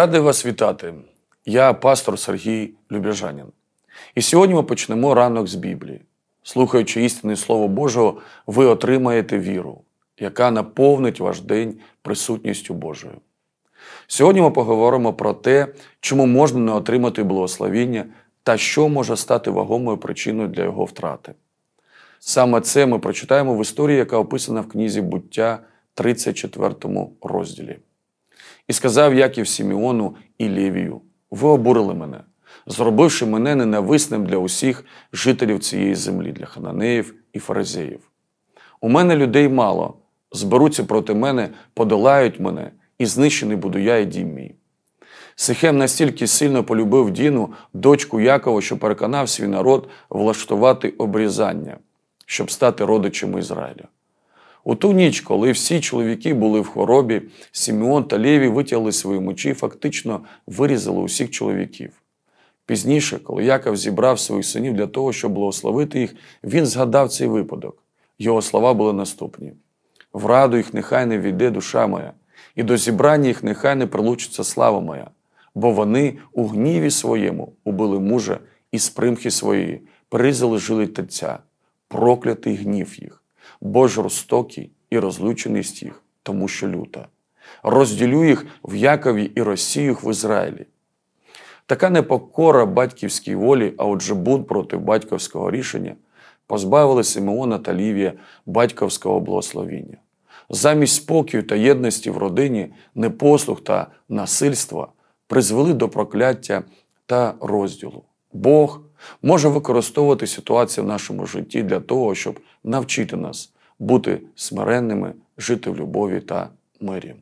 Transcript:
Радий вас вітати. Я пастор Сергій Любяжанін. І сьогодні ми почнемо ранок з Біблії. Слухаючи істинне Слово Божого, ви отримаєте віру, яка наповнить ваш день присутністю Божою. Сьогодні ми поговоримо про те, чому можна не отримати благословіння та що може стати вагомою причиною для його втрати. Саме це ми прочитаємо в історії, яка описана в книзі буття 34 розділі. І сказав Яків Сіміону і Лівію, Ви обурили мене, зробивши мене ненависним для усіх жителів цієї землі, для хананеїв і фаризеїв. У мене людей мало, зберуться проти мене, подолають мене, і знищений буду я і дім мій. Сихем настільки сильно полюбив Діну, дочку Якова, що переконав свій народ влаштувати обрізання, щоб стати родичами Ізраїля. У ту ніч, коли всі чоловіки були в хворобі, Сімеон та Лєві витягли свої мечі фактично вирізали усіх чоловіків. Пізніше, коли Яков зібрав своїх синів для того, щоб благословити їх, він згадав цей випадок. Його слова були наступні: в раду їх нехай не війде душа моя, і до зібрання їх нехай не прилучиться слава моя, бо вони у гніві своєму убили мужа і спримхи своєї, прирізали жили теця, проклятий гнів їх бо жорстокий і розлюченість їх, тому що люта. Розділю їх в Якові і Росію в Ізраїлі. Така непокора батьківській волі, а отже, буд проти батьківського рішення, позбавили Симеона та Лівія батьківського благословіння. Замість спокою та єдності в родині, непослух та насильства призвели до прокляття та розділу. Бог може використовувати ситуацію в нашому житті для того, щоб навчити нас бути смиренними, жити в любові та мирі.